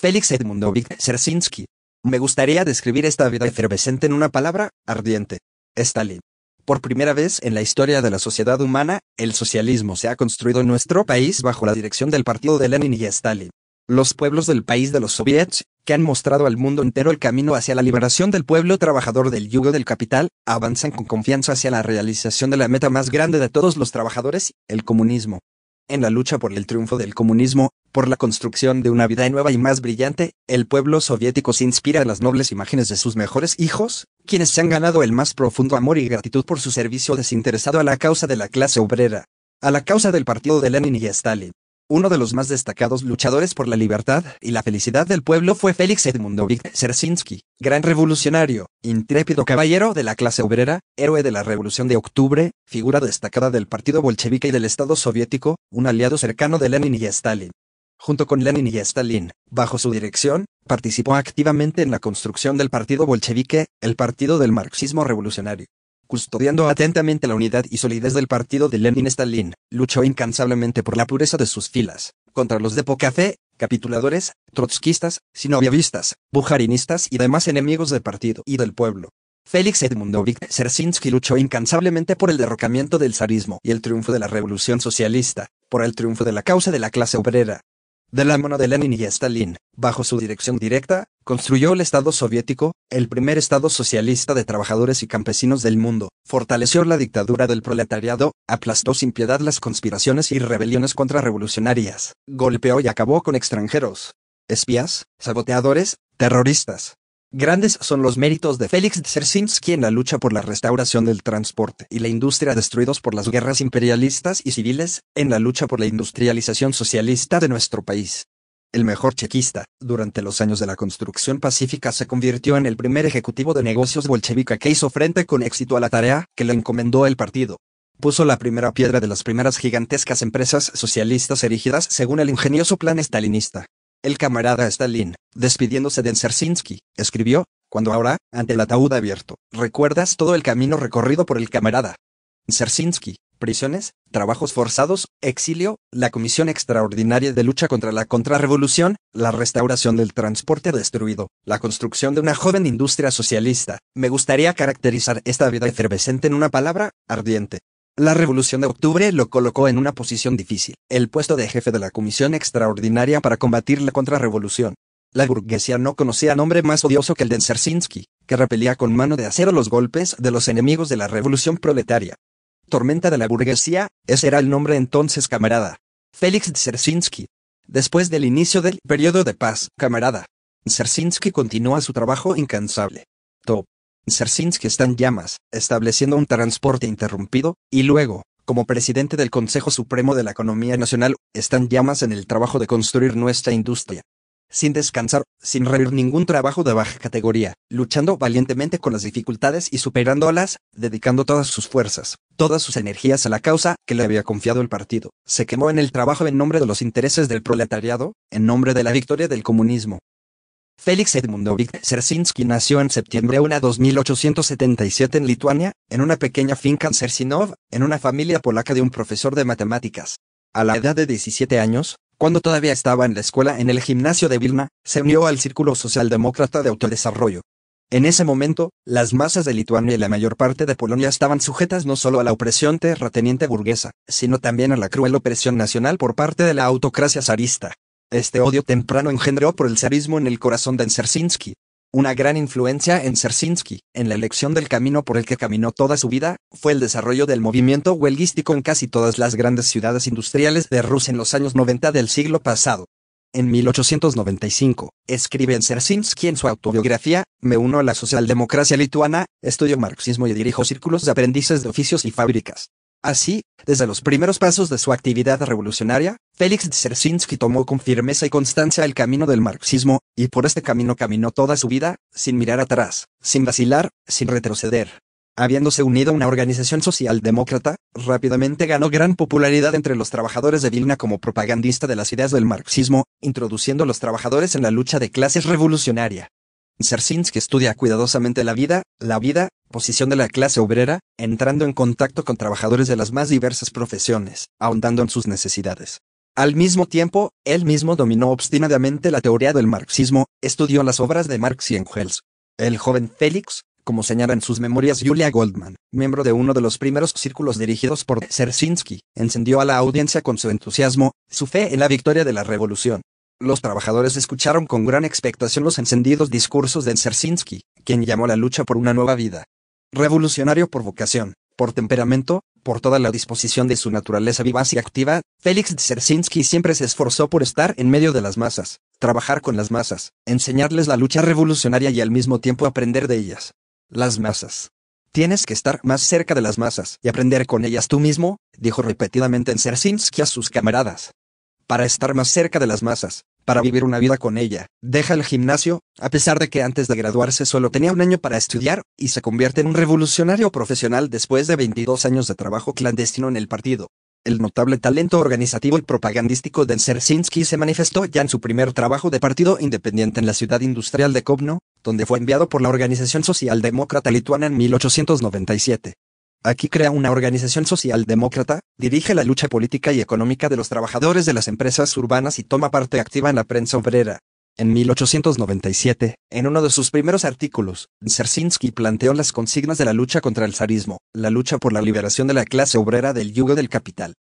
Félix Edmundovich sersinsky Me gustaría describir esta vida efervescente en una palabra, ardiente. Stalin. Por primera vez en la historia de la sociedad humana, el socialismo se ha construido en nuestro país bajo la dirección del partido de Lenin y Stalin. Los pueblos del país de los soviets, que han mostrado al mundo entero el camino hacia la liberación del pueblo trabajador del yugo del capital, avanzan con confianza hacia la realización de la meta más grande de todos los trabajadores, el comunismo. En la lucha por el triunfo del comunismo, por la construcción de una vida nueva y más brillante, el pueblo soviético se inspira en las nobles imágenes de sus mejores hijos, quienes se han ganado el más profundo amor y gratitud por su servicio desinteresado a la causa de la clase obrera, a la causa del partido de Lenin y Stalin. Uno de los más destacados luchadores por la libertad y la felicidad del pueblo fue Félix Edmundovich zersinsky gran revolucionario, intrépido caballero de la clase obrera, héroe de la Revolución de Octubre, figura destacada del Partido Bolchevique y del Estado Soviético, un aliado cercano de Lenin y Stalin. Junto con Lenin y Stalin, bajo su dirección, participó activamente en la construcción del Partido Bolchevique, el partido del marxismo revolucionario. Custodiando atentamente la unidad y solidez del partido de Lenin-Stalin, luchó incansablemente por la pureza de sus filas, contra los de poca fe, capituladores, trotskistas, sinoviavistas, bujarinistas y demás enemigos del partido y del pueblo. Félix Edmundovic Sersinsky luchó incansablemente por el derrocamiento del zarismo y el triunfo de la revolución socialista, por el triunfo de la causa de la clase obrera, de la mano de Lenin y Stalin, bajo su dirección directa, construyó el Estado soviético, el primer Estado socialista de trabajadores y campesinos del mundo, fortaleció la dictadura del proletariado, aplastó sin piedad las conspiraciones y rebeliones contrarrevolucionarias, golpeó y acabó con extranjeros, espías, saboteadores, terroristas, Grandes son los méritos de Félix Dzerzhinsky en la lucha por la restauración del transporte y la industria destruidos por las guerras imperialistas y civiles, en la lucha por la industrialización socialista de nuestro país. El mejor chequista, durante los años de la construcción pacífica se convirtió en el primer ejecutivo de negocios bolchevica que hizo frente con éxito a la tarea que le encomendó el partido. Puso la primera piedra de las primeras gigantescas empresas socialistas erigidas según el ingenioso plan estalinista. El camarada Stalin, despidiéndose de Dzerzhinsky, escribió, cuando ahora, ante el ataúd abierto, recuerdas todo el camino recorrido por el camarada. Dzerzhinsky, prisiones, trabajos forzados, exilio, la Comisión Extraordinaria de Lucha contra la Contrarrevolución, la restauración del transporte destruido, la construcción de una joven industria socialista. Me gustaría caracterizar esta vida efervescente en una palabra, ardiente, la Revolución de Octubre lo colocó en una posición difícil, el puesto de jefe de la Comisión Extraordinaria para combatir la contrarrevolución. La burguesía no conocía nombre más odioso que el de Zersinski, que repelía con mano de acero los golpes de los enemigos de la revolución proletaria. Tormenta de la burguesía, ese era el nombre entonces camarada. Félix Dzerzhinsky. Después del inicio del periodo de paz, camarada, Dzerzhinsky continúa su trabajo incansable. Top sercins está en llamas, estableciendo un transporte interrumpido, y luego, como presidente del Consejo Supremo de la Economía Nacional, están llamas en el trabajo de construir nuestra industria. Sin descansar, sin reír ningún trabajo de baja categoría, luchando valientemente con las dificultades y superándolas, dedicando todas sus fuerzas, todas sus energías a la causa que le había confiado el partido. Se quemó en el trabajo en nombre de los intereses del proletariado, en nombre de la victoria del comunismo, Félix Edmundovic Cersinski nació en septiembre 1 1877 en Lituania, en una pequeña finca en Sersinov, en una familia polaca de un profesor de matemáticas. A la edad de 17 años, cuando todavía estaba en la escuela en el gimnasio de Vilna, se unió al Círculo Socialdemócrata de Autodesarrollo. En ese momento, las masas de Lituania y la mayor parte de Polonia estaban sujetas no solo a la opresión terrateniente burguesa, sino también a la cruel opresión nacional por parte de la autocracia zarista. Este odio temprano engendró por el zarismo en el corazón de Dzerzhinsky. Una gran influencia en Sersinsky, en la elección del camino por el que caminó toda su vida, fue el desarrollo del movimiento huelguístico en casi todas las grandes ciudades industriales de Rusia en los años 90 del siglo pasado. En 1895, escribe Sersinsky en su autobiografía, Me uno a la socialdemocracia lituana, estudio marxismo y dirijo círculos de aprendices de oficios y fábricas. Así, desde los primeros pasos de su actividad revolucionaria, Félix Dzerzhinsky tomó con firmeza y constancia el camino del marxismo, y por este camino caminó toda su vida, sin mirar atrás, sin vacilar, sin retroceder. Habiéndose unido a una organización socialdemócrata, rápidamente ganó gran popularidad entre los trabajadores de Vilna como propagandista de las ideas del marxismo, introduciendo a los trabajadores en la lucha de clases revolucionaria zersinsky estudia cuidadosamente la vida, la vida, posición de la clase obrera, entrando en contacto con trabajadores de las más diversas profesiones, ahondando en sus necesidades. Al mismo tiempo, él mismo dominó obstinadamente la teoría del marxismo, estudió las obras de Marx y Engels. El joven Félix, como señala en sus memorias Julia Goldman, miembro de uno de los primeros círculos dirigidos por zersinsky encendió a la audiencia con su entusiasmo, su fe en la victoria de la revolución. Los trabajadores escucharon con gran expectación los encendidos discursos de Dzerzhinsky, quien llamó la lucha por una nueva vida. Revolucionario por vocación, por temperamento, por toda la disposición de su naturaleza vivaz y activa, Félix Dzerzhinsky siempre se esforzó por estar en medio de las masas, trabajar con las masas, enseñarles la lucha revolucionaria y al mismo tiempo aprender de ellas. Las masas. Tienes que estar más cerca de las masas y aprender con ellas tú mismo, dijo repetidamente Dzerzhinsky a sus camaradas. Para estar más cerca de las masas, para vivir una vida con ella. Deja el gimnasio, a pesar de que antes de graduarse solo tenía un año para estudiar, y se convierte en un revolucionario profesional después de 22 años de trabajo clandestino en el partido. El notable talento organizativo y propagandístico de Zersinski se manifestó ya en su primer trabajo de partido independiente en la ciudad industrial de Kovno, donde fue enviado por la Organización Socialdemócrata Lituana en 1897. Aquí crea una organización socialdemócrata, dirige la lucha política y económica de los trabajadores de las empresas urbanas y toma parte activa en la prensa obrera. En 1897, en uno de sus primeros artículos, Dzerzhinsky planteó las consignas de la lucha contra el zarismo, la lucha por la liberación de la clase obrera del yugo del capital.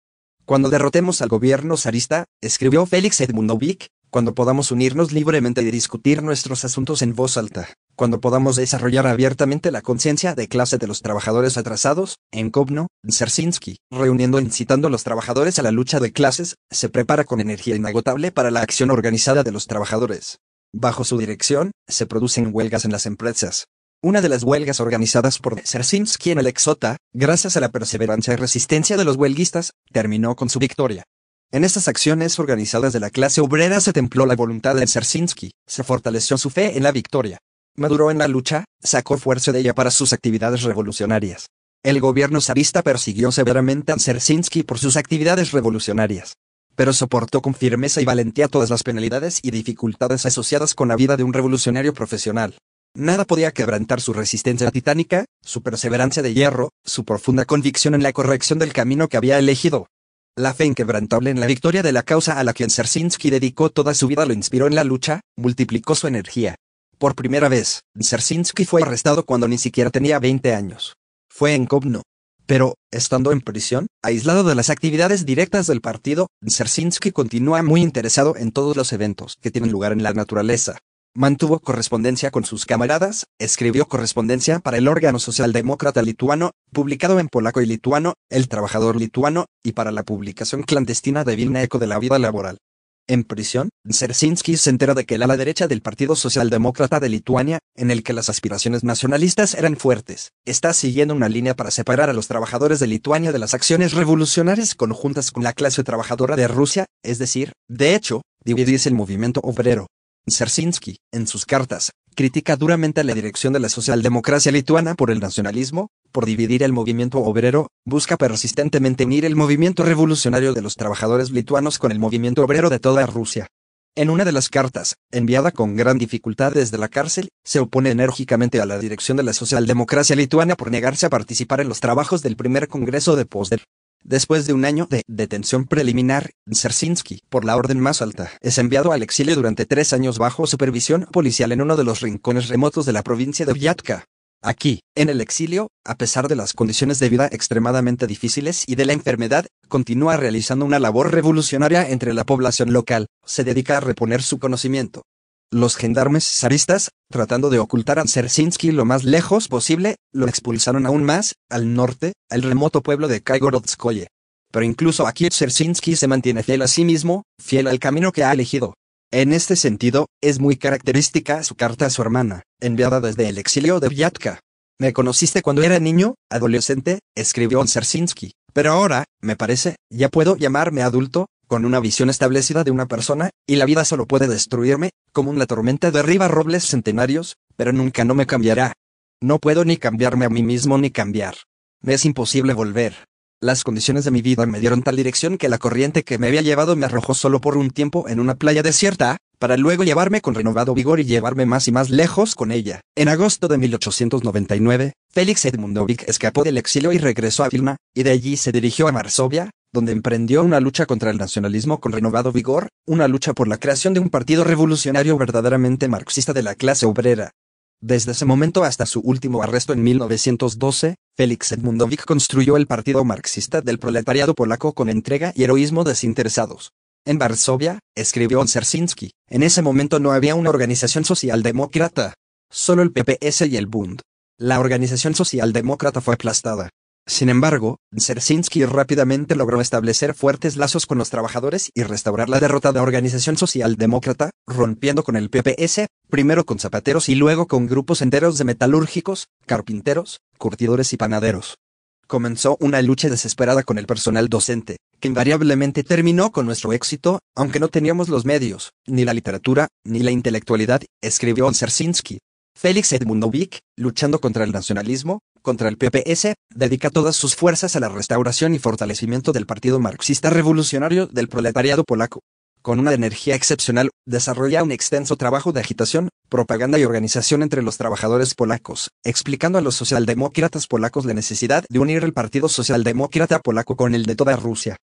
Cuando derrotemos al gobierno zarista, escribió Félix Edmundovic, cuando podamos unirnos libremente y discutir nuestros asuntos en voz alta, cuando podamos desarrollar abiertamente la conciencia de clase de los trabajadores atrasados, en Kobno, Dzerzhinsky, reuniendo e incitando a los trabajadores a la lucha de clases, se prepara con energía inagotable para la acción organizada de los trabajadores. Bajo su dirección, se producen huelgas en las empresas. Una de las huelgas organizadas por Dzerzhinsky en el Exota, gracias a la perseverancia y resistencia de los huelguistas, terminó con su victoria. En estas acciones organizadas de la clase obrera se templó la voluntad de Dzerzhinsky, se fortaleció su fe en la victoria maduró en la lucha, sacó fuerza de ella para sus actividades revolucionarias. El gobierno zarista persiguió severamente a Zersinsky por sus actividades revolucionarias, pero soportó con firmeza y valentía todas las penalidades y dificultades asociadas con la vida de un revolucionario profesional. Nada podía quebrantar su resistencia titánica, su perseverancia de hierro, su profunda convicción en la corrección del camino que había elegido. La fe inquebrantable en la victoria de la causa a la que Zersinsky dedicó toda su vida lo inspiró en la lucha, multiplicó su energía, por primera vez, Dzerzhinsky fue arrestado cuando ni siquiera tenía 20 años. Fue en Cobno. Pero, estando en prisión, aislado de las actividades directas del partido, Dzerzhinsky continúa muy interesado en todos los eventos que tienen lugar en la naturaleza. Mantuvo correspondencia con sus camaradas, escribió correspondencia para el órgano socialdemócrata lituano, publicado en polaco y lituano, El Trabajador lituano, y para la publicación clandestina de Vilna Eco de la Vida Laboral. En prisión, Zersinski se entera de que el ala derecha del Partido Socialdemócrata de Lituania, en el que las aspiraciones nacionalistas eran fuertes, está siguiendo una línea para separar a los trabajadores de Lituania de las acciones revolucionarias conjuntas con la clase trabajadora de Rusia, es decir, de hecho, dividirse el movimiento obrero. Zersinski, en sus cartas, critica duramente la dirección de la socialdemocracia lituana por el nacionalismo, por dividir el movimiento obrero, busca persistentemente unir el movimiento revolucionario de los trabajadores lituanos con el movimiento obrero de toda Rusia. En una de las cartas, enviada con gran dificultad desde la cárcel, se opone enérgicamente a la dirección de la socialdemocracia lituana por negarse a participar en los trabajos del primer Congreso de Posder. Después de un año de detención preliminar, Dzerzhinsky, por la orden más alta, es enviado al exilio durante tres años bajo supervisión policial en uno de los rincones remotos de la provincia de Vyatka. Aquí, en el exilio, a pesar de las condiciones de vida extremadamente difíciles y de la enfermedad, continúa realizando una labor revolucionaria entre la población local, se dedica a reponer su conocimiento. Los gendarmes zaristas, tratando de ocultar a Zersinsky lo más lejos posible, lo expulsaron aún más, al norte, al remoto pueblo de Kaigorodskoye. Pero incluso aquí Zersinsky se mantiene fiel a sí mismo, fiel al camino que ha elegido. En este sentido, es muy característica su carta a su hermana, enviada desde el exilio de Vyatka. Me conociste cuando era niño, adolescente, escribió Onsersinsky, pero ahora, me parece, ya puedo llamarme adulto, con una visión establecida de una persona, y la vida solo puede destruirme, como una tormenta derriba robles centenarios, pero nunca no me cambiará. No puedo ni cambiarme a mí mismo ni cambiar. Me es imposible volver, las condiciones de mi vida me dieron tal dirección que la corriente que me había llevado me arrojó solo por un tiempo en una playa desierta, para luego llevarme con renovado vigor y llevarme más y más lejos con ella. En agosto de 1899, Félix Edmundovic escapó del exilio y regresó a Vilna, y de allí se dirigió a Varsovia, donde emprendió una lucha contra el nacionalismo con renovado vigor, una lucha por la creación de un partido revolucionario verdaderamente marxista de la clase obrera. Desde ese momento hasta su último arresto en 1912, Félix Edmundovic construyó el Partido Marxista del Proletariado Polaco con entrega y heroísmo desinteresados. En Varsovia, escribió zerszynski en ese momento no había una organización socialdemócrata, solo el PPS y el Bund. La organización socialdemócrata fue aplastada. Sin embargo, Dzerzhinsky rápidamente logró establecer fuertes lazos con los trabajadores y restaurar la derrotada organización socialdemócrata, rompiendo con el PPS, primero con zapateros y luego con grupos enteros de metalúrgicos, carpinteros, curtidores y panaderos. Comenzó una lucha desesperada con el personal docente, que invariablemente terminó con nuestro éxito, aunque no teníamos los medios, ni la literatura, ni la intelectualidad, escribió Dzerzhinsky. Félix Edmundovic, luchando contra el nacionalismo, contra el PPS, dedica todas sus fuerzas a la restauración y fortalecimiento del Partido Marxista Revolucionario del Proletariado Polaco. Con una energía excepcional, desarrolla un extenso trabajo de agitación, propaganda y organización entre los trabajadores polacos, explicando a los socialdemócratas polacos la necesidad de unir el Partido Socialdemócrata Polaco con el de toda Rusia.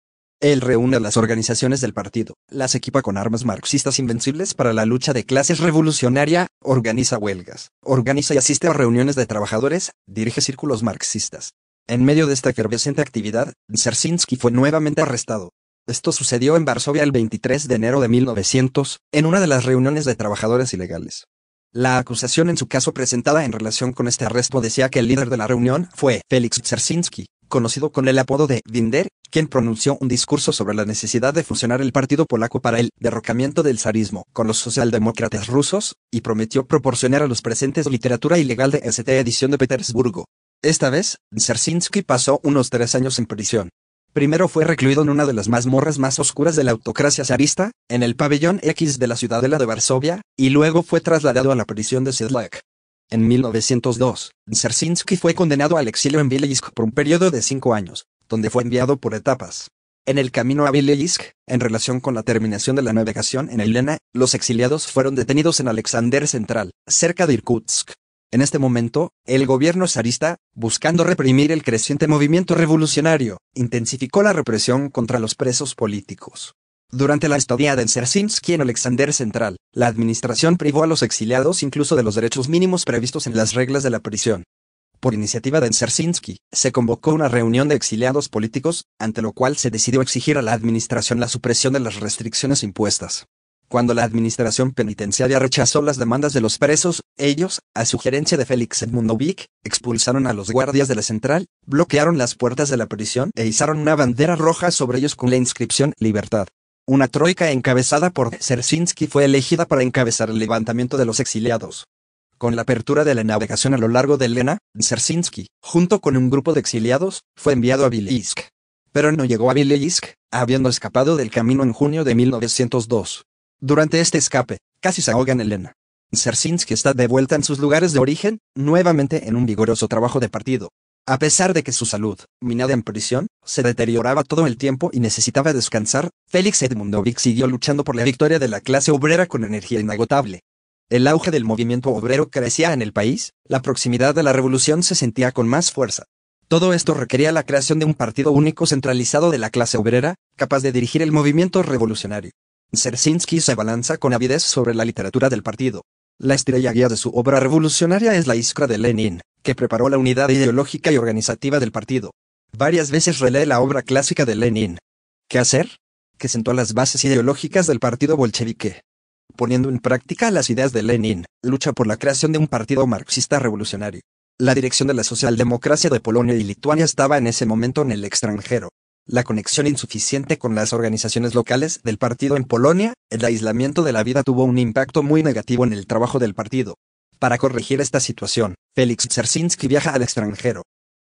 Él reúne a las organizaciones del partido, las equipa con armas marxistas invencibles para la lucha de clases revolucionaria, organiza huelgas, organiza y asiste a reuniones de trabajadores, dirige círculos marxistas. En medio de esta efervescente actividad, Dzerzhinsky fue nuevamente arrestado. Esto sucedió en Varsovia el 23 de enero de 1900, en una de las reuniones de trabajadores ilegales. La acusación en su caso presentada en relación con este arresto decía que el líder de la reunión fue Félix Dzerzhinsky, conocido con el apodo de Binder, quien pronunció un discurso sobre la necesidad de fusionar el partido polaco para el derrocamiento del zarismo con los socialdemócratas rusos, y prometió proporcionar a los presentes literatura ilegal de ST edición de Petersburgo. Esta vez, Dzerzhinsky pasó unos tres años en prisión. Primero fue recluido en una de las mazmorras más oscuras de la autocracia zarista, en el pabellón X de la ciudadela de Varsovia, y luego fue trasladado a la prisión de Sedlak. En 1902, Dzerzhinsky fue condenado al exilio en Vilijsk por un periodo de cinco años, donde fue enviado por etapas. En el camino a Vilelisk, en relación con la terminación de la navegación en Elena, los exiliados fueron detenidos en Alexander Central, cerca de Irkutsk. En este momento, el gobierno zarista, buscando reprimir el creciente movimiento revolucionario, intensificó la represión contra los presos políticos. Durante la estadía de Dzerzhinsky en Alexander Central, la administración privó a los exiliados incluso de los derechos mínimos previstos en las reglas de la prisión. Por iniciativa de Dzerzhinsky, se convocó una reunión de exiliados políticos, ante lo cual se decidió exigir a la administración la supresión de las restricciones impuestas. Cuando la administración penitenciaria rechazó las demandas de los presos, ellos, a sugerencia de Félix Edmundovic, expulsaron a los guardias de la central, bloquearon las puertas de la prisión e izaron una bandera roja sobre ellos con la inscripción Libertad. Una troika encabezada por Zersinski fue elegida para encabezar el levantamiento de los exiliados. Con la apertura de la navegación a lo largo de Lena, Dzerzhinsky, junto con un grupo de exiliados, fue enviado a Vileysk. Pero no llegó a Vileysk, habiendo escapado del camino en junio de 1902. Durante este escape, casi se ahoga en el está de vuelta en sus lugares de origen, nuevamente en un vigoroso trabajo de partido. A pesar de que su salud, minada en prisión, se deterioraba todo el tiempo y necesitaba descansar, Félix Edmundovic siguió luchando por la victoria de la clase obrera con energía inagotable. El auge del movimiento obrero crecía en el país, la proximidad de la revolución se sentía con más fuerza. Todo esto requería la creación de un partido único centralizado de la clase obrera, capaz de dirigir el movimiento revolucionario. Zersinsky se balanza con avidez sobre la literatura del partido. La estrella guía de su obra revolucionaria es la Iskra de Lenin, que preparó la unidad ideológica y organizativa del partido. Varias veces relee la obra clásica de Lenin. ¿Qué hacer? Que sentó las bases ideológicas del partido bolchevique poniendo en práctica las ideas de Lenin, lucha por la creación de un partido marxista revolucionario. La dirección de la socialdemocracia de Polonia y Lituania estaba en ese momento en el extranjero. La conexión insuficiente con las organizaciones locales del partido en Polonia, el aislamiento de la vida tuvo un impacto muy negativo en el trabajo del partido. Para corregir esta situación, Félix Dzerzhinsky viaja al extranjero.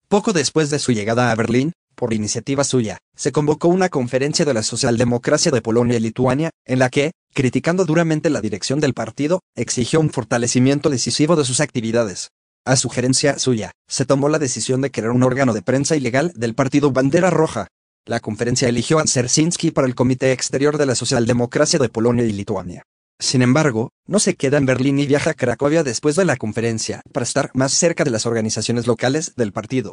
Poco después de su llegada a Berlín, por iniciativa suya, se convocó una conferencia de la socialdemocracia de Polonia y Lituania, en la que, criticando duramente la dirección del partido, exigió un fortalecimiento decisivo de sus actividades. A sugerencia suya, se tomó la decisión de crear un órgano de prensa ilegal del partido Bandera Roja. La conferencia eligió a Sersinski para el Comité Exterior de la Socialdemocracia de Polonia y Lituania. Sin embargo, no se queda en Berlín y viaja a Cracovia después de la conferencia, para estar más cerca de las organizaciones locales del partido.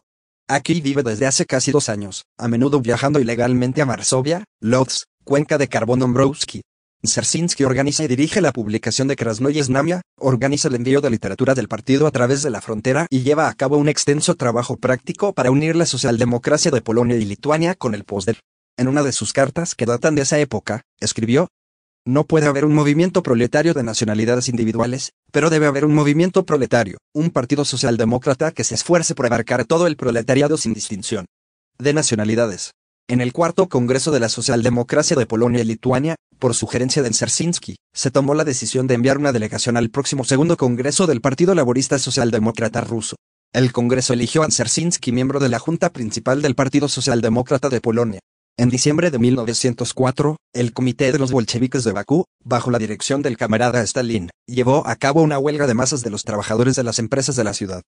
Aquí vive desde hace casi dos años, a menudo viajando ilegalmente a Varsovia, Lodz, Cuenca de Carbón Ombrowski, Sersinsky organiza y dirige la publicación de Krasnoye Znamia, organiza el envío de literatura del partido a través de la frontera y lleva a cabo un extenso trabajo práctico para unir la socialdemocracia de Polonia y Lituania con el poder. En una de sus cartas que datan de esa época, escribió, No puede haber un movimiento proletario de nacionalidades individuales, pero debe haber un movimiento proletario, un partido socialdemócrata que se esfuerce por abarcar todo el proletariado sin distinción de nacionalidades. En el cuarto Congreso de la Socialdemocracia de Polonia y Lituania, por sugerencia de zersinski se tomó la decisión de enviar una delegación al próximo segundo Congreso del Partido Laborista Socialdemócrata Ruso. El Congreso eligió a Dzerzhinsky miembro de la Junta Principal del Partido Socialdemócrata de Polonia. En diciembre de 1904, el Comité de los Bolcheviques de Bakú, bajo la dirección del camarada Stalin, llevó a cabo una huelga de masas de los trabajadores de las empresas de la ciudad.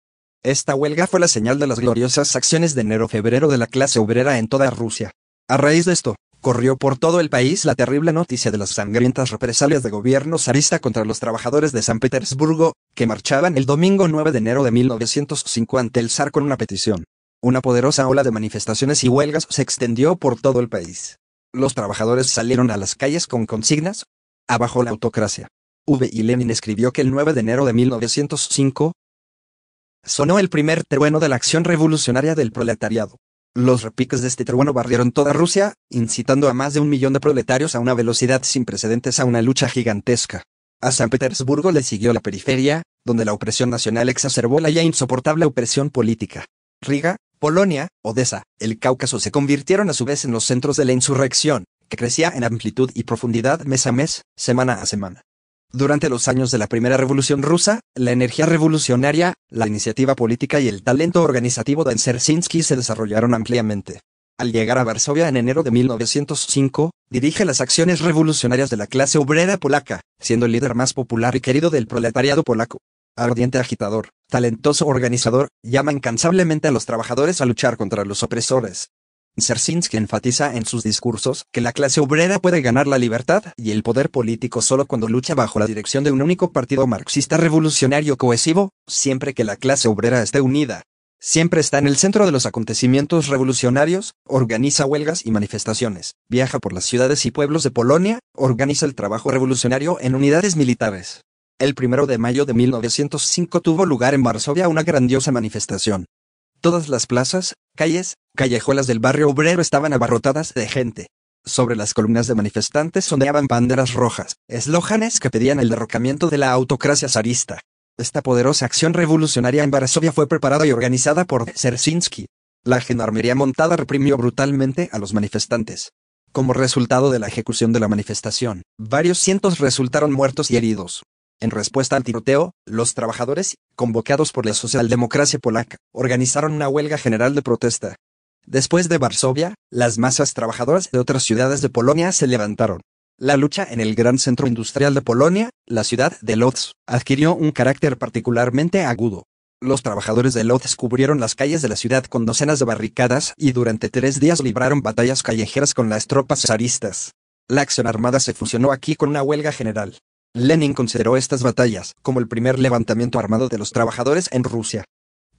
Esta huelga fue la señal de las gloriosas acciones de enero-febrero de la clase obrera en toda Rusia. A raíz de esto, corrió por todo el país la terrible noticia de las sangrientas represalias de gobierno zarista contra los trabajadores de San Petersburgo, que marchaban el domingo 9 de enero de 1905 ante el zar con una petición. Una poderosa ola de manifestaciones y huelgas se extendió por todo el país. Los trabajadores salieron a las calles con consignas, abajo la autocracia. V. y Lenin escribió que el 9 de enero de 1905, Sonó el primer trueno de la acción revolucionaria del proletariado. Los repiques de este trueno barrieron toda Rusia, incitando a más de un millón de proletarios a una velocidad sin precedentes a una lucha gigantesca. A San Petersburgo le siguió la periferia, donde la opresión nacional exacerbó la ya insoportable opresión política. Riga, Polonia, Odessa, el Cáucaso se convirtieron a su vez en los centros de la insurrección, que crecía en amplitud y profundidad mes a mes, semana a semana. Durante los años de la Primera Revolución Rusa, la energía revolucionaria, la iniciativa política y el talento organizativo de Enzersinski se desarrollaron ampliamente. Al llegar a Varsovia en enero de 1905, dirige las acciones revolucionarias de la clase obrera polaca, siendo el líder más popular y querido del proletariado polaco. Ardiente agitador, talentoso organizador, llama incansablemente a los trabajadores a luchar contra los opresores. Sersinsky enfatiza en sus discursos que la clase obrera puede ganar la libertad y el poder político solo cuando lucha bajo la dirección de un único partido marxista revolucionario cohesivo, siempre que la clase obrera esté unida. Siempre está en el centro de los acontecimientos revolucionarios, organiza huelgas y manifestaciones, viaja por las ciudades y pueblos de Polonia, organiza el trabajo revolucionario en unidades militares. El primero de mayo de 1905 tuvo lugar en Varsovia una grandiosa manifestación, Todas las plazas, calles, callejuelas del barrio obrero estaban abarrotadas de gente. Sobre las columnas de manifestantes sondeaban banderas rojas, eslóganes que pedían el derrocamiento de la autocracia zarista. Esta poderosa acción revolucionaria en Varsovia fue preparada y organizada por zersinsky La gendarmería montada reprimió brutalmente a los manifestantes. Como resultado de la ejecución de la manifestación, varios cientos resultaron muertos y heridos. En respuesta al tiroteo, los trabajadores, convocados por la socialdemocracia polaca, organizaron una huelga general de protesta. Después de Varsovia, las masas trabajadoras de otras ciudades de Polonia se levantaron. La lucha en el gran centro industrial de Polonia, la ciudad de Lodz, adquirió un carácter particularmente agudo. Los trabajadores de Lodz cubrieron las calles de la ciudad con docenas de barricadas y durante tres días libraron batallas callejeras con las tropas zaristas. La acción armada se fusionó aquí con una huelga general. Lenin consideró estas batallas como el primer levantamiento armado de los trabajadores en Rusia.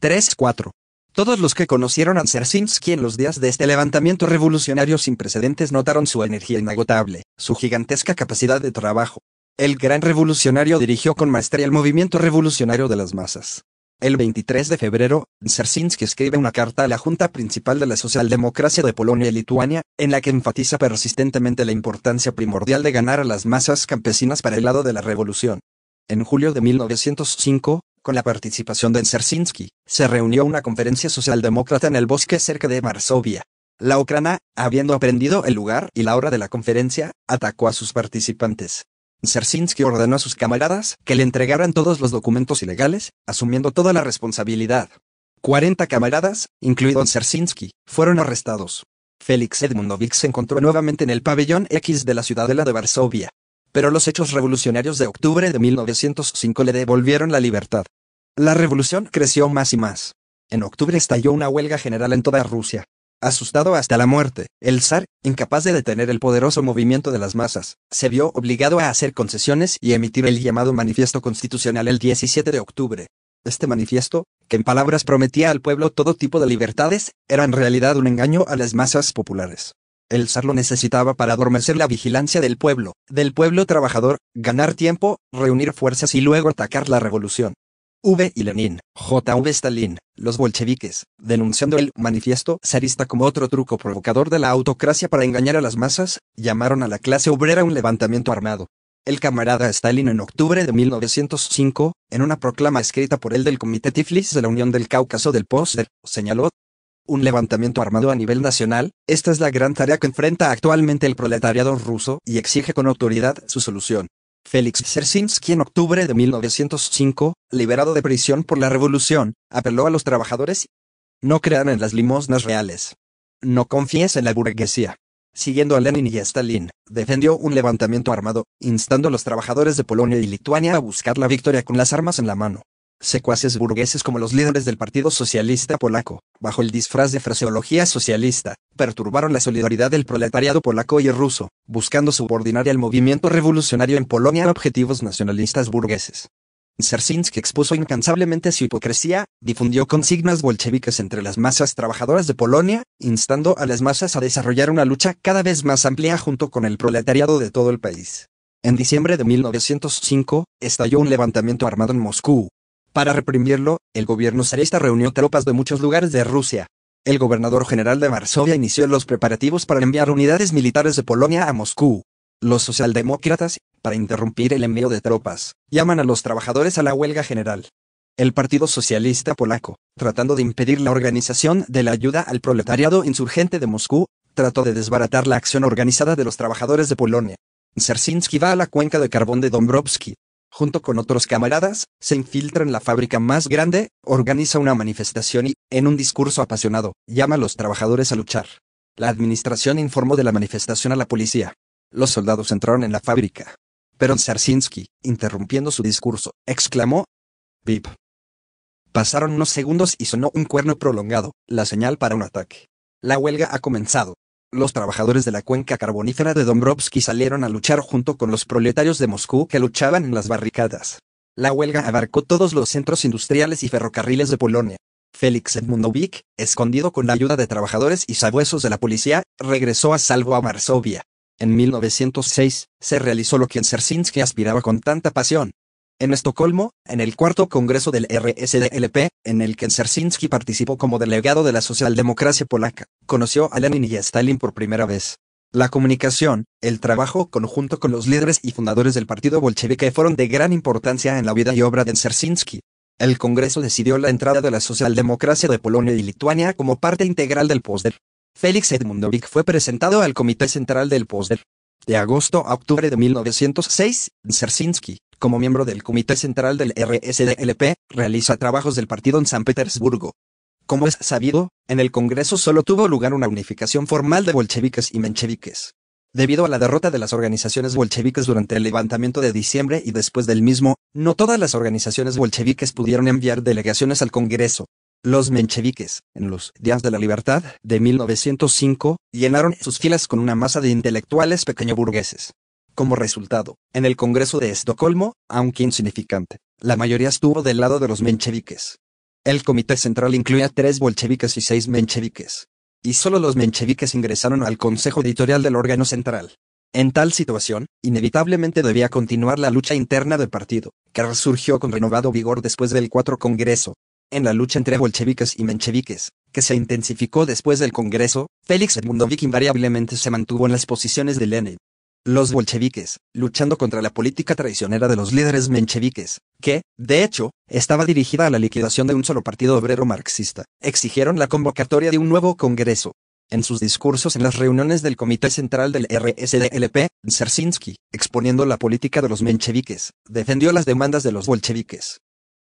3.4. Todos los que conocieron a Zersinsky en los días de este levantamiento revolucionario sin precedentes notaron su energía inagotable, su gigantesca capacidad de trabajo. El gran revolucionario dirigió con maestría el movimiento revolucionario de las masas. El 23 de febrero, Dzerzhinsky escribe una carta a la Junta Principal de la Socialdemocracia de Polonia y Lituania, en la que enfatiza persistentemente la importancia primordial de ganar a las masas campesinas para el lado de la revolución. En julio de 1905, con la participación de Dzerzhinsky, se reunió una conferencia socialdemócrata en el bosque cerca de Varsovia. La Ucrania, habiendo aprendido el lugar y la hora de la conferencia, atacó a sus participantes. Zersinsky ordenó a sus camaradas que le entregaran todos los documentos ilegales, asumiendo toda la responsabilidad. 40 camaradas, incluido Sersinsky, fueron arrestados. Félix Edmundovich se encontró nuevamente en el pabellón X de la ciudadela de Varsovia. Pero los hechos revolucionarios de octubre de 1905 le devolvieron la libertad. La revolución creció más y más. En octubre estalló una huelga general en toda Rusia, Asustado hasta la muerte, el zar, incapaz de detener el poderoso movimiento de las masas, se vio obligado a hacer concesiones y emitir el llamado Manifiesto Constitucional el 17 de octubre. Este manifiesto, que en palabras prometía al pueblo todo tipo de libertades, era en realidad un engaño a las masas populares. El zar lo necesitaba para adormecer la vigilancia del pueblo, del pueblo trabajador, ganar tiempo, reunir fuerzas y luego atacar la revolución. V. y Lenin, J. Stalin, los bolcheviques, denunciando el manifiesto zarista como otro truco provocador de la autocracia para engañar a las masas, llamaron a la clase obrera un levantamiento armado. El camarada Stalin en octubre de 1905, en una proclama escrita por él del Comité Tiflis de la Unión del Cáucaso del Póster, señaló, un levantamiento armado a nivel nacional, esta es la gran tarea que enfrenta actualmente el proletariado ruso y exige con autoridad su solución. Félix Sersinsky en octubre de 1905, liberado de prisión por la revolución, apeló a los trabajadores no crean en las limosnas reales. No confíes en la burguesía. Siguiendo a Lenin y a Stalin, defendió un levantamiento armado, instando a los trabajadores de Polonia y Lituania a buscar la victoria con las armas en la mano secuaces burgueses como los líderes del Partido Socialista Polaco, bajo el disfraz de fraseología socialista, perturbaron la solidaridad del proletariado polaco y ruso, buscando subordinar al movimiento revolucionario en Polonia a objetivos nacionalistas burgueses. Zersinsk expuso incansablemente su hipocresía, difundió consignas bolcheviques entre las masas trabajadoras de Polonia, instando a las masas a desarrollar una lucha cada vez más amplia junto con el proletariado de todo el país. En diciembre de 1905, estalló un levantamiento armado en Moscú, para reprimirlo, el gobierno zarista reunió tropas de muchos lugares de Rusia. El gobernador general de Varsovia inició los preparativos para enviar unidades militares de Polonia a Moscú. Los socialdemócratas, para interrumpir el envío de tropas, llaman a los trabajadores a la huelga general. El Partido Socialista Polaco, tratando de impedir la organización de la ayuda al proletariado insurgente de Moscú, trató de desbaratar la acción organizada de los trabajadores de Polonia. Cersinski va a la cuenca de carbón de Dombrovsky, junto con otros camaradas, se infiltra en la fábrica más grande, organiza una manifestación y, en un discurso apasionado, llama a los trabajadores a luchar. La administración informó de la manifestación a la policía. Los soldados entraron en la fábrica. Pero Sarsinski, interrumpiendo su discurso, exclamó, Pip. Pasaron unos segundos y sonó un cuerno prolongado, la señal para un ataque. La huelga ha comenzado, los trabajadores de la cuenca carbonífera de Dombrowski salieron a luchar junto con los proletarios de Moscú que luchaban en las barricadas. La huelga abarcó todos los centros industriales y ferrocarriles de Polonia. Félix Edmundowicz, escondido con la ayuda de trabajadores y sabuesos de la policía, regresó a salvo a Varsovia. En 1906, se realizó lo que en Sersinsky aspiraba con tanta pasión, en Estocolmo, en el cuarto congreso del RSDLP, en el que zersinski participó como delegado de la socialdemocracia polaca, conoció a Lenin y a Stalin por primera vez. La comunicación, el trabajo conjunto con los líderes y fundadores del partido bolchevique fueron de gran importancia en la vida y obra de Sersinski. El Congreso decidió la entrada de la socialdemocracia de Polonia y Lituania como parte integral del POSDER. Félix Edmundovic fue presentado al Comité Central del POSDER. De agosto a octubre de 1906, como miembro del Comité Central del RSDLP, realiza trabajos del partido en San Petersburgo. Como es sabido, en el Congreso solo tuvo lugar una unificación formal de bolcheviques y mencheviques. Debido a la derrota de las organizaciones bolcheviques durante el levantamiento de diciembre y después del mismo, no todas las organizaciones bolcheviques pudieron enviar delegaciones al Congreso. Los mencheviques, en los días de la libertad de 1905, llenaron sus filas con una masa de intelectuales pequeño burgueses. Como resultado, en el Congreso de Estocolmo, aunque insignificante, la mayoría estuvo del lado de los mencheviques. El comité central incluía tres bolcheviques y seis mencheviques. Y solo los mencheviques ingresaron al consejo editorial del órgano central. En tal situación, inevitablemente debía continuar la lucha interna del partido, que resurgió con renovado vigor después del 4 Congreso. En la lucha entre bolcheviques y mencheviques, que se intensificó después del Congreso, Félix Edmundovic invariablemente se mantuvo en las posiciones de Lenin, los bolcheviques, luchando contra la política traicionera de los líderes mencheviques, que, de hecho, estaba dirigida a la liquidación de un solo partido obrero marxista, exigieron la convocatoria de un nuevo Congreso. En sus discursos en las reuniones del Comité Central del RSDLP, Zersinsky, exponiendo la política de los mencheviques, defendió las demandas de los bolcheviques,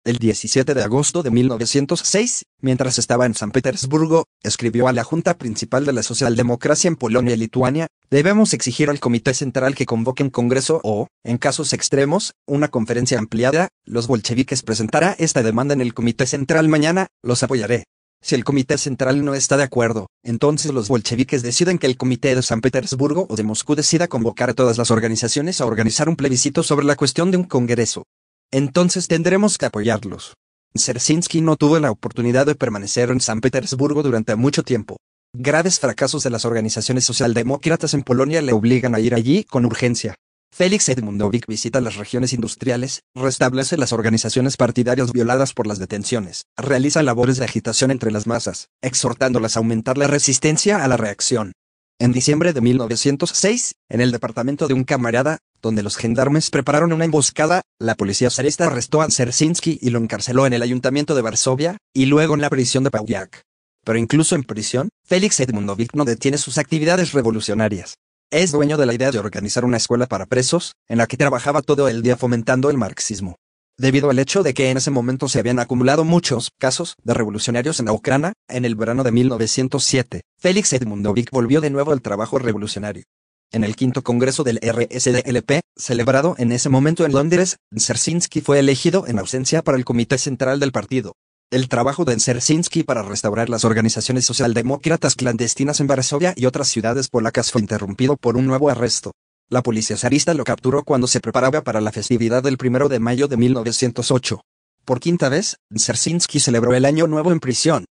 el 17 de agosto de 1906, mientras estaba en San Petersburgo, escribió a la Junta Principal de la Socialdemocracia en Polonia y Lituania, debemos exigir al Comité Central que convoque un Congreso o, en casos extremos, una conferencia ampliada, los bolcheviques presentará esta demanda en el Comité Central mañana, los apoyaré. Si el Comité Central no está de acuerdo, entonces los bolcheviques deciden que el Comité de San Petersburgo o de Moscú decida convocar a todas las organizaciones a organizar un plebiscito sobre la cuestión de un Congreso entonces tendremos que apoyarlos. Cersinski no tuvo la oportunidad de permanecer en San Petersburgo durante mucho tiempo. Graves fracasos de las organizaciones socialdemócratas en Polonia le obligan a ir allí con urgencia. Félix Edmundovic visita las regiones industriales, restablece las organizaciones partidarias violadas por las detenciones, realiza labores de agitación entre las masas, exhortándolas a aumentar la resistencia a la reacción. En diciembre de 1906, en el departamento de un camarada, donde los gendarmes prepararon una emboscada, la policía zarista arrestó a Zersinsky y lo encarceló en el ayuntamiento de Varsovia, y luego en la prisión de Pauliak. Pero incluso en prisión, Félix Edmundovic no detiene sus actividades revolucionarias. Es dueño de la idea de organizar una escuela para presos, en la que trabajaba todo el día fomentando el marxismo. Debido al hecho de que en ese momento se habían acumulado muchos casos de revolucionarios en la Ucrania, en el verano de 1907, Félix Edmundovic volvió de nuevo al trabajo revolucionario. En el quinto congreso del RSDLP, celebrado en ese momento en Londres, Dzerzhinsky fue elegido en ausencia para el comité central del partido. El trabajo de Dzerzhinsky para restaurar las organizaciones socialdemócratas clandestinas en Varsovia y otras ciudades polacas fue interrumpido por un nuevo arresto. La policía zarista lo capturó cuando se preparaba para la festividad del 1 de mayo de 1908. Por quinta vez, Dzerzhinsky celebró el Año Nuevo en prisión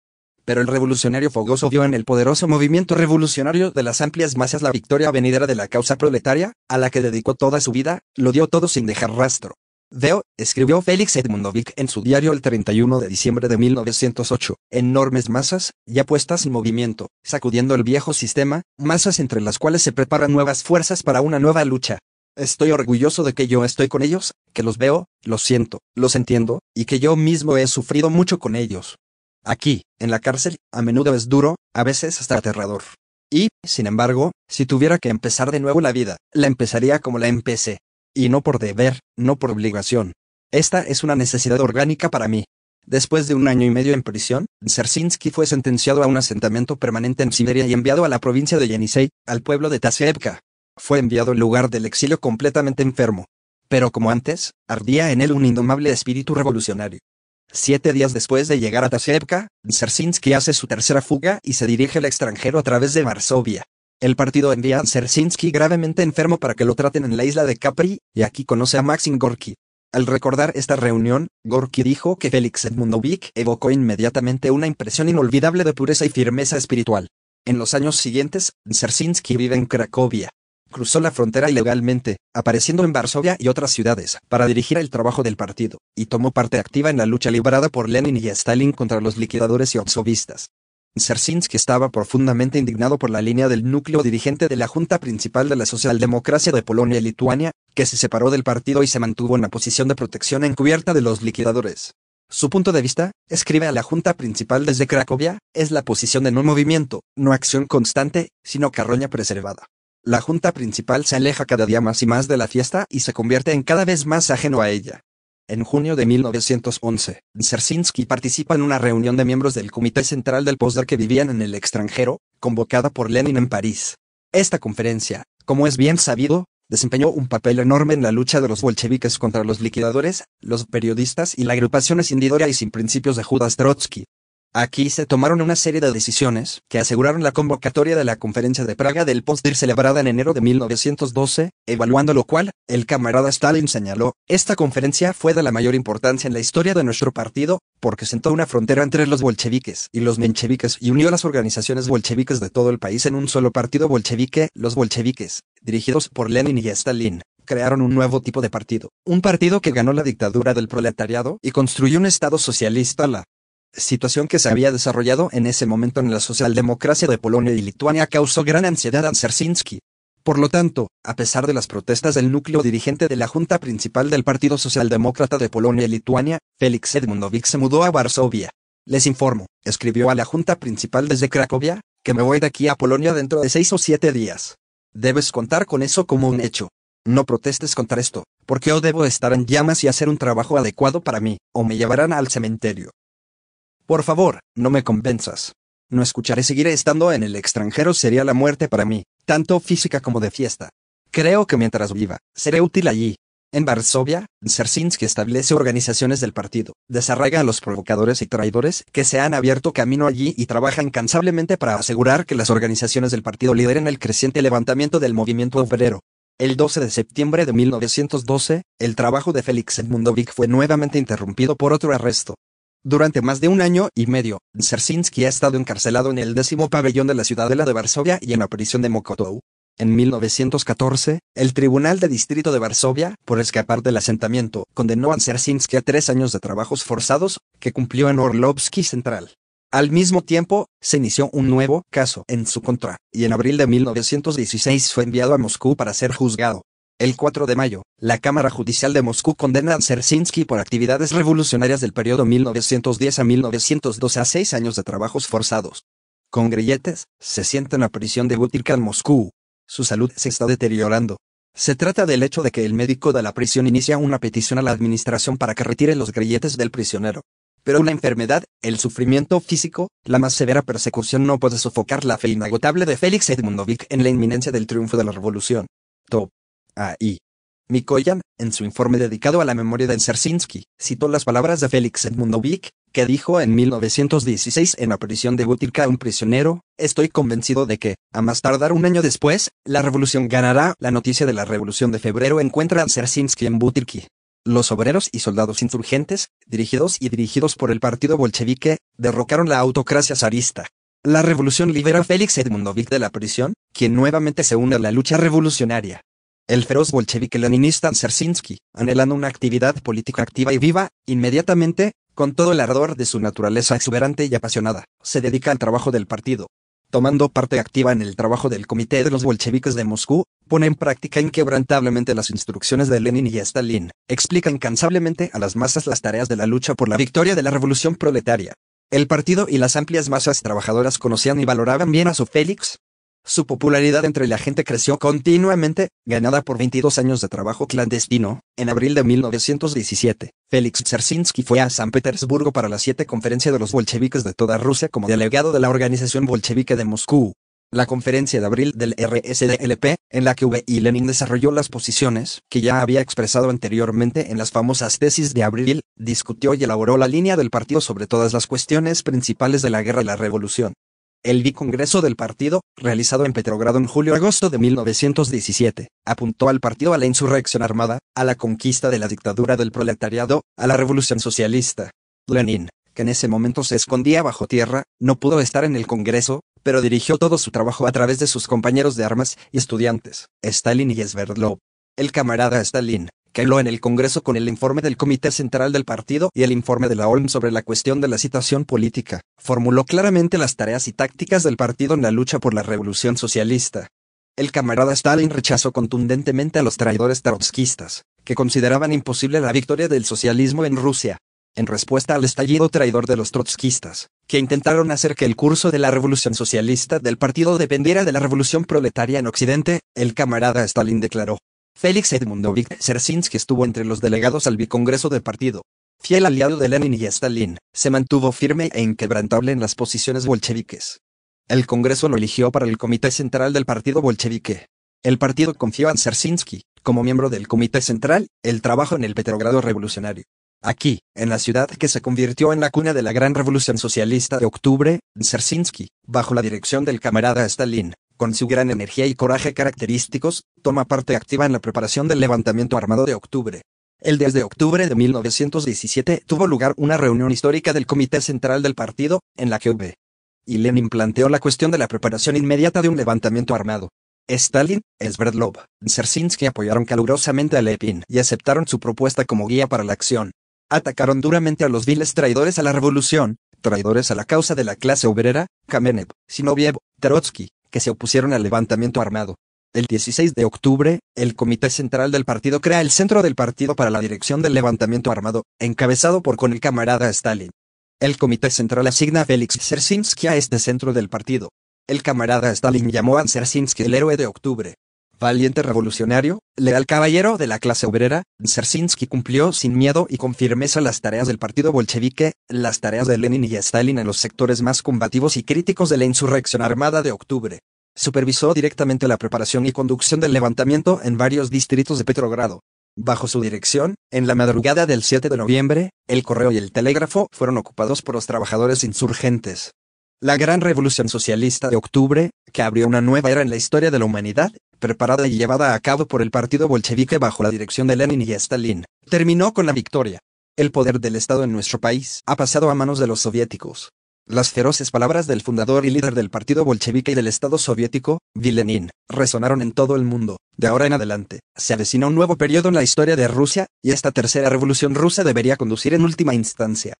pero el revolucionario fogoso vio en el poderoso movimiento revolucionario de las amplias masas la victoria venidera de la causa proletaria, a la que dedicó toda su vida, lo dio todo sin dejar rastro. «Veo», escribió Félix Edmundovic en su diario el 31 de diciembre de 1908, enormes masas, ya puestas en movimiento, sacudiendo el viejo sistema, masas entre las cuales se preparan nuevas fuerzas para una nueva lucha. Estoy orgulloso de que yo estoy con ellos, que los veo, los siento, los entiendo, y que yo mismo he sufrido mucho con ellos. Aquí, en la cárcel, a menudo es duro, a veces hasta aterrador. Y, sin embargo, si tuviera que empezar de nuevo la vida, la empezaría como la empecé. Y no por deber, no por obligación. Esta es una necesidad orgánica para mí. Después de un año y medio en prisión, Dzerzhinsky fue sentenciado a un asentamiento permanente en Siberia y enviado a la provincia de Yenisei, al pueblo de Tasevka. Fue enviado al lugar del exilio completamente enfermo. Pero como antes, ardía en él un indomable espíritu revolucionario. Siete días después de llegar a Tasevka, Dzerzhinsky hace su tercera fuga y se dirige al extranjero a través de Varsovia. El partido envía a Dzerzhinsky gravemente enfermo para que lo traten en la isla de Capri, y aquí conoce a Maxim Gorky. Al recordar esta reunión, Gorky dijo que Félix Edmundovic evocó inmediatamente una impresión inolvidable de pureza y firmeza espiritual. En los años siguientes, Dzerzhinsky vive en Cracovia cruzó la frontera ilegalmente, apareciendo en Varsovia y otras ciudades, para dirigir el trabajo del partido, y tomó parte activa en la lucha librada por Lenin y Stalin contra los liquidadores y obsovistas. Zersinsky estaba profundamente indignado por la línea del núcleo dirigente de la Junta Principal de la Socialdemocracia de Polonia y Lituania, que se separó del partido y se mantuvo en la posición de protección encubierta de los liquidadores. Su punto de vista, escribe a la Junta Principal desde Cracovia, es la posición de no movimiento, no acción constante, sino carroña preservada. La junta principal se aleja cada día más y más de la fiesta y se convierte en cada vez más ajeno a ella. En junio de 1911, Dzerzhinsky participa en una reunión de miembros del Comité Central del Posdar que vivían en el extranjero, convocada por Lenin en París. Esta conferencia, como es bien sabido, desempeñó un papel enorme en la lucha de los bolcheviques contra los liquidadores, los periodistas y la agrupación escindidora y sin principios de Judas Trotsky. Aquí se tomaron una serie de decisiones que aseguraron la convocatoria de la Conferencia de Praga del PostDIR celebrada en enero de 1912, evaluando lo cual, el camarada Stalin señaló, esta conferencia fue de la mayor importancia en la historia de nuestro partido, porque sentó una frontera entre los bolcheviques y los mencheviques y unió las organizaciones bolcheviques de todo el país en un solo partido bolchevique, los bolcheviques, dirigidos por Lenin y Stalin crearon un nuevo tipo de partido, un partido que ganó la dictadura del proletariado y construyó un Estado socialista. La situación que se em. había desarrollado en ese momento en la socialdemocracia de Polonia y Lituania causó gran ansiedad a zersinski Por lo tanto, a pesar de las protestas del núcleo dirigente de la Junta Principal del Partido Socialdemócrata de Polonia y Lituania, Félix Edmundovic se mudó a Varsovia. Les informo, escribió a la Junta Principal desde Cracovia, que me voy de aquí a Polonia dentro de seis o siete días. Debes contar con eso como un hecho. No protestes contra esto, porque yo debo estar en llamas y hacer un trabajo adecuado para mí, o me llevarán al cementerio. Por favor, no me convenzas. No escucharé seguir estando en el extranjero sería la muerte para mí, tanto física como de fiesta. Creo que mientras viva, seré útil allí. En Varsovia, zersinsky establece organizaciones del partido, desarraiga a los provocadores y traidores que se han abierto camino allí y trabaja incansablemente para asegurar que las organizaciones del partido lideren el creciente levantamiento del movimiento obrero. El 12 de septiembre de 1912, el trabajo de Félix Edmundovic fue nuevamente interrumpido por otro arresto, durante más de un año y medio, Dzerzhinsky ha estado encarcelado en el décimo pabellón de la ciudadela de Varsovia y en la prisión de Mokotow. En 1914, el Tribunal de Distrito de Varsovia, por escapar del asentamiento, condenó a Dzerzhinsky a tres años de trabajos forzados, que cumplió en Orlovsky Central. Al mismo tiempo, se inició un nuevo caso en su contra, y en abril de 1916 fue enviado a Moscú para ser juzgado. El 4 de mayo, la Cámara Judicial de Moscú condena a Dzerzhinsky por actividades revolucionarias del periodo 1910 a 1912 a seis años de trabajos forzados. Con grilletes, se sienta en la prisión de Butyrka en Moscú. Su salud se está deteriorando. Se trata del hecho de que el médico de la prisión inicia una petición a la administración para que retire los grilletes del prisionero. Pero la enfermedad, el sufrimiento físico, la más severa persecución no puede sofocar la fe inagotable de Félix Edmundovic en la inminencia del triunfo de la revolución. Top. A.I. Mikoyan, en su informe dedicado a la memoria de Sersinsky, citó las palabras de Félix Edmundovic, que dijo en 1916 en la prisión de Butirka a un prisionero, estoy convencido de que, a más tardar un año después, la revolución ganará. La noticia de la revolución de febrero encuentra a Sersinsky en Butirki. Los obreros y soldados insurgentes, dirigidos y dirigidos por el partido bolchevique, derrocaron la autocracia zarista. La revolución libera a Félix Edmundovic de la prisión, quien nuevamente se une a la lucha revolucionaria. El feroz bolchevique leninista Dzerzhinsky, anhelando una actividad política activa y viva, inmediatamente, con todo el ardor de su naturaleza exuberante y apasionada, se dedica al trabajo del partido. Tomando parte activa en el trabajo del Comité de los Bolcheviques de Moscú, pone en práctica inquebrantablemente las instrucciones de Lenin y Stalin, explica incansablemente a las masas las tareas de la lucha por la victoria de la revolución proletaria. El partido y las amplias masas trabajadoras conocían y valoraban bien a su Félix, su popularidad entre la gente creció continuamente, ganada por 22 años de trabajo clandestino. En abril de 1917, Félix Tsersinsky fue a San Petersburgo para la siete conferencia de los bolcheviques de toda Rusia como delegado de la Organización Bolchevique de Moscú. La conferencia de abril del RSDLP, en la que V. Lenin desarrolló las posiciones que ya había expresado anteriormente en las famosas tesis de abril, discutió y elaboró la línea del partido sobre todas las cuestiones principales de la guerra y la revolución. El bicongreso del partido, realizado en Petrogrado en julio-agosto de 1917, apuntó al partido a la insurrección armada, a la conquista de la dictadura del proletariado, a la revolución socialista. Lenin, que en ese momento se escondía bajo tierra, no pudo estar en el Congreso, pero dirigió todo su trabajo a través de sus compañeros de armas y estudiantes, Stalin y Sverdlov. El camarada Stalin, que habló en el Congreso con el informe del Comité Central del Partido y el informe de la OLM sobre la cuestión de la situación política, formuló claramente las tareas y tácticas del partido en la lucha por la revolución socialista. El camarada Stalin rechazó contundentemente a los traidores trotskistas, que consideraban imposible la victoria del socialismo en Rusia, en respuesta al estallido traidor de los trotskistas, que intentaron hacer que el curso de la revolución socialista del partido dependiera de la revolución proletaria en Occidente, el camarada Stalin declaró, Félix Edmundovich Dzerzhinsky estuvo entre los delegados al bicongreso del partido. Fiel aliado de Lenin y Stalin, se mantuvo firme e inquebrantable en las posiciones bolcheviques. El Congreso lo eligió para el Comité Central del Partido Bolchevique. El partido confió a Dzerzhinsky, como miembro del Comité Central, el trabajo en el Petrogrado Revolucionario. Aquí, en la ciudad que se convirtió en la cuna de la gran revolución socialista de octubre, Dzerzhinsky, bajo la dirección del camarada Stalin, con su gran energía y coraje característicos, toma parte activa en la preparación del levantamiento armado de octubre. El 10 de octubre de 1917 tuvo lugar una reunión histórica del Comité Central del Partido, en la que V. y Lenin planteó la cuestión de la preparación inmediata de un levantamiento armado. Stalin, Sverdlov, Dzerzhinsky apoyaron calurosamente a Lepin y aceptaron su propuesta como guía para la acción. Atacaron duramente a los viles traidores a la revolución, traidores a la causa de la clase obrera, Kamenev, Sinoviev, Trotsky, que se opusieron al levantamiento armado. El 16 de octubre, el Comité Central del Partido crea el Centro del Partido para la Dirección del Levantamiento Armado, encabezado por con el camarada Stalin. El Comité Central asigna a Félix zersinsky a este centro del partido. El camarada Stalin llamó a zersinsky el héroe de octubre valiente revolucionario, leal caballero de la clase obrera, Dzerzhinsky cumplió sin miedo y con firmeza las tareas del partido bolchevique, las tareas de Lenin y Stalin en los sectores más combativos y críticos de la insurrección armada de octubre. Supervisó directamente la preparación y conducción del levantamiento en varios distritos de Petrogrado. Bajo su dirección, en la madrugada del 7 de noviembre, el correo y el telégrafo fueron ocupados por los trabajadores insurgentes. La gran revolución socialista de octubre, que abrió una nueva era en la historia de la humanidad, preparada y llevada a cabo por el partido bolchevique bajo la dirección de Lenin y Stalin, terminó con la victoria. El poder del Estado en nuestro país ha pasado a manos de los soviéticos. Las feroces palabras del fundador y líder del partido bolchevique y del Estado soviético, Vilenin, resonaron en todo el mundo. De ahora en adelante, se avecina un nuevo periodo en la historia de Rusia, y esta tercera revolución rusa debería conducir en última instancia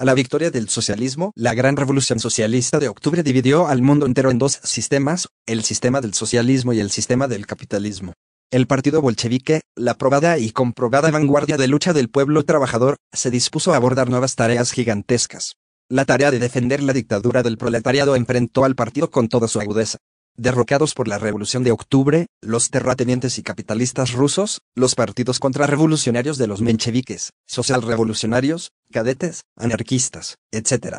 a la victoria del socialismo, la gran revolución socialista de octubre dividió al mundo entero en dos sistemas, el sistema del socialismo y el sistema del capitalismo. El partido bolchevique, la probada y comprobada vanguardia de lucha del pueblo trabajador, se dispuso a abordar nuevas tareas gigantescas. La tarea de defender la dictadura del proletariado enfrentó al partido con toda su agudeza derrocados por la Revolución de Octubre, los terratenientes y capitalistas rusos, los partidos contrarrevolucionarios de los mencheviques, socialrevolucionarios, cadetes, anarquistas, etc.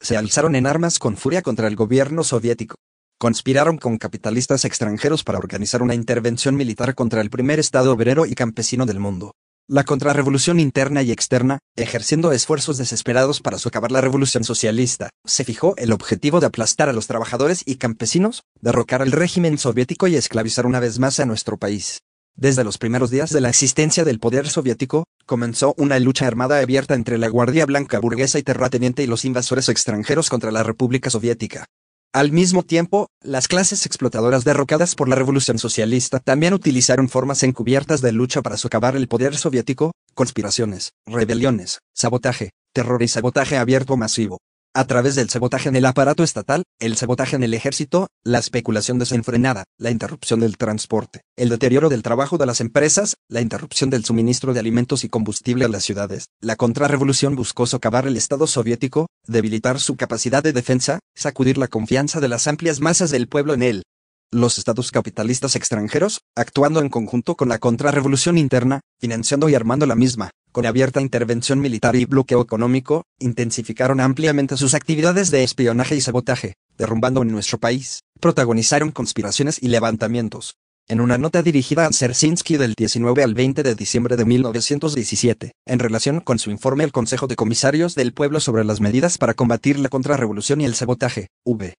Se alzaron en armas con furia contra el gobierno soviético. Conspiraron con capitalistas extranjeros para organizar una intervención militar contra el primer Estado obrero y campesino del mundo, la contrarrevolución interna y externa, ejerciendo esfuerzos desesperados para socavar la revolución socialista, se fijó el objetivo de aplastar a los trabajadores y campesinos, derrocar al régimen soviético y esclavizar una vez más a nuestro país. Desde los primeros días de la existencia del poder soviético, comenzó una lucha armada abierta entre la Guardia Blanca burguesa y terrateniente y los invasores extranjeros contra la República Soviética. Al mismo tiempo, las clases explotadoras derrocadas por la Revolución Socialista también utilizaron formas encubiertas de lucha para socavar el poder soviético, conspiraciones, rebeliones, sabotaje, terror y sabotaje abierto masivo a través del sabotaje en el aparato estatal, el sabotaje en el ejército, la especulación desenfrenada, la interrupción del transporte, el deterioro del trabajo de las empresas, la interrupción del suministro de alimentos y combustible a las ciudades. La contrarrevolución buscó socavar el Estado soviético, debilitar su capacidad de defensa, sacudir la confianza de las amplias masas del pueblo en él, los estados capitalistas extranjeros, actuando en conjunto con la contrarrevolución interna, financiando y armando la misma, con abierta intervención militar y bloqueo económico, intensificaron ampliamente sus actividades de espionaje y sabotaje, derrumbando en nuestro país, protagonizaron conspiraciones y levantamientos. En una nota dirigida a Sersinsky del 19 al 20 de diciembre de 1917, en relación con su informe al Consejo de Comisarios del Pueblo sobre las medidas para combatir la contrarrevolución y el sabotaje, V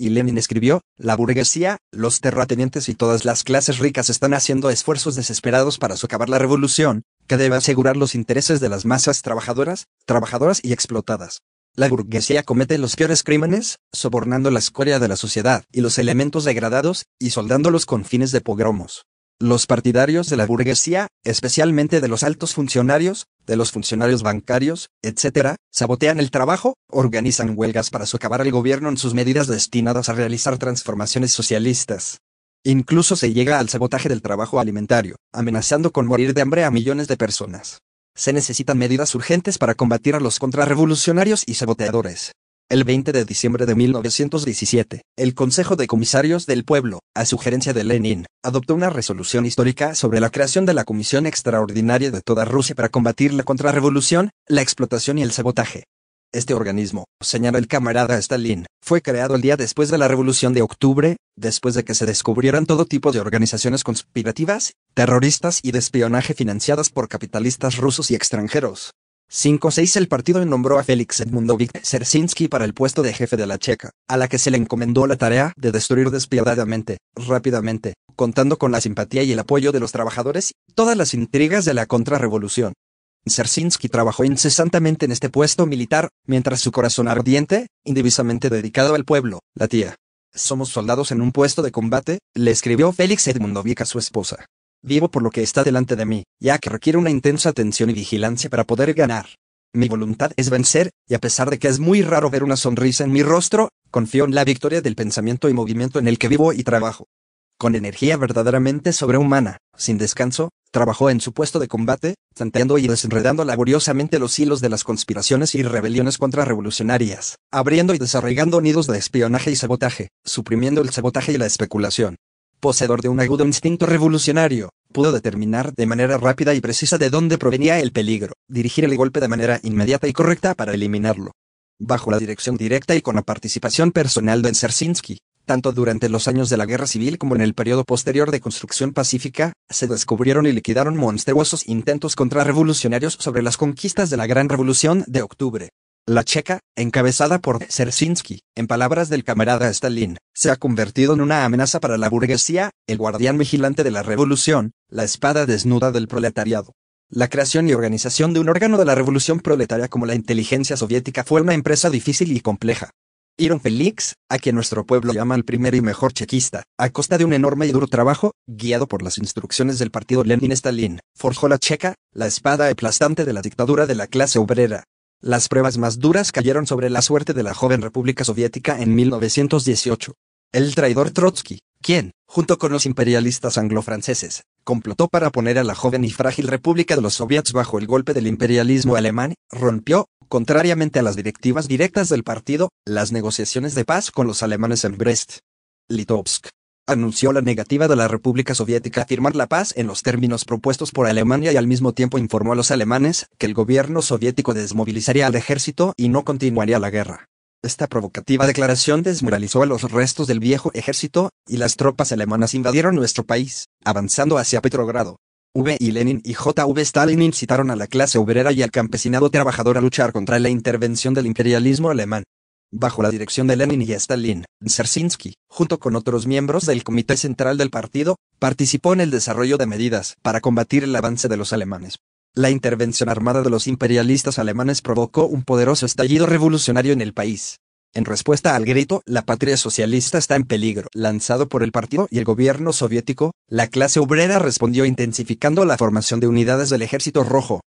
y Lenin escribió, la burguesía, los terratenientes y todas las clases ricas están haciendo esfuerzos desesperados para socavar la revolución, que debe asegurar los intereses de las masas trabajadoras, trabajadoras y explotadas. La burguesía comete los peores crímenes, sobornando la escoria de la sociedad y los elementos degradados, y soldando los fines de pogromos. Los partidarios de la burguesía, especialmente de los altos funcionarios, de los funcionarios bancarios, etc., sabotean el trabajo, organizan huelgas para socavar al gobierno en sus medidas destinadas a realizar transformaciones socialistas. Incluso se llega al sabotaje del trabajo alimentario, amenazando con morir de hambre a millones de personas. Se necesitan medidas urgentes para combatir a los contrarrevolucionarios y saboteadores. El 20 de diciembre de 1917, el Consejo de Comisarios del Pueblo, a sugerencia de Lenin, adoptó una resolución histórica sobre la creación de la Comisión Extraordinaria de toda Rusia para combatir la contrarrevolución, la explotación y el sabotaje. Este organismo, señala el camarada Stalin, fue creado el día después de la Revolución de Octubre, después de que se descubrieran todo tipo de organizaciones conspirativas, terroristas y de espionaje financiadas por capitalistas rusos y extranjeros. 5-6 El partido nombró a Félix Edmundovic Sersinsky para el puesto de jefe de la Checa, a la que se le encomendó la tarea de destruir despiadadamente, rápidamente, contando con la simpatía y el apoyo de los trabajadores, todas las intrigas de la contrarrevolución. Sersinsky trabajó incesantemente en este puesto militar, mientras su corazón ardiente, indivisamente dedicado al pueblo, latía. Somos soldados en un puesto de combate, le escribió Félix Edmundovic a su esposa. Vivo por lo que está delante de mí, ya que requiere una intensa atención y vigilancia para poder ganar. Mi voluntad es vencer, y a pesar de que es muy raro ver una sonrisa en mi rostro, confío en la victoria del pensamiento y movimiento en el que vivo y trabajo. Con energía verdaderamente sobrehumana, sin descanso, trabajó en su puesto de combate, tanteando y desenredando laboriosamente los hilos de las conspiraciones y rebeliones contrarrevolucionarias, abriendo y desarraigando nidos de espionaje y sabotaje, suprimiendo el sabotaje y la especulación, poseedor de un agudo instinto revolucionario, pudo determinar de manera rápida y precisa de dónde provenía el peligro, dirigir el golpe de manera inmediata y correcta para eliminarlo. Bajo la dirección directa y con la participación personal de Sersinsky, tanto durante los años de la guerra civil como en el periodo posterior de construcción pacífica, se descubrieron y liquidaron monstruosos intentos contrarrevolucionarios sobre las conquistas de la Gran Revolución de Octubre. La checa, encabezada por zersinsky en palabras del camarada Stalin, se ha convertido en una amenaza para la burguesía, el guardián vigilante de la revolución, la espada desnuda del proletariado. La creación y organización de un órgano de la revolución proletaria como la inteligencia soviética fue una empresa difícil y compleja. Iron Felix, a quien nuestro pueblo llama el primer y mejor chequista, a costa de un enorme y duro trabajo, guiado por las instrucciones del partido Lenin-Stalin, forjó la checa, la espada aplastante de la dictadura de la clase obrera. Las pruebas más duras cayeron sobre la suerte de la joven República Soviética en 1918. El traidor Trotsky, quien, junto con los imperialistas anglo-franceses, complotó para poner a la joven y frágil República de los Soviets bajo el golpe del imperialismo alemán, rompió, contrariamente a las directivas directas del partido, las negociaciones de paz con los alemanes en Brest. Litovsk anunció la negativa de la República Soviética a firmar la paz en los términos propuestos por Alemania y al mismo tiempo informó a los alemanes que el gobierno soviético desmovilizaría al ejército y no continuaría la guerra. Esta provocativa declaración desmoralizó a los restos del viejo ejército, y las tropas alemanas invadieron nuestro país, avanzando hacia Petrogrado. V. Lenin y J. V. Stalin incitaron a la clase obrera y al campesinado trabajador a luchar contra la intervención del imperialismo alemán bajo la dirección de Lenin y Stalin, Dzerzhinsky, junto con otros miembros del Comité Central del Partido, participó en el desarrollo de medidas para combatir el avance de los alemanes. La intervención armada de los imperialistas alemanes provocó un poderoso estallido revolucionario en el país. En respuesta al grito, la patria socialista está en peligro, lanzado por el partido y el gobierno soviético, la clase obrera respondió intensificando la formación de unidades del Ejército Rojo,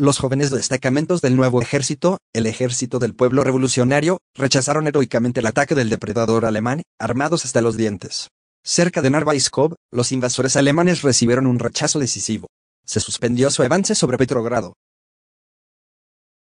los jóvenes destacamentos del nuevo ejército, el ejército del pueblo revolucionario, rechazaron heroicamente el ataque del depredador alemán, armados hasta los dientes. Cerca de Narvaiskov, los invasores alemanes recibieron un rechazo decisivo. Se suspendió su avance sobre Petrogrado,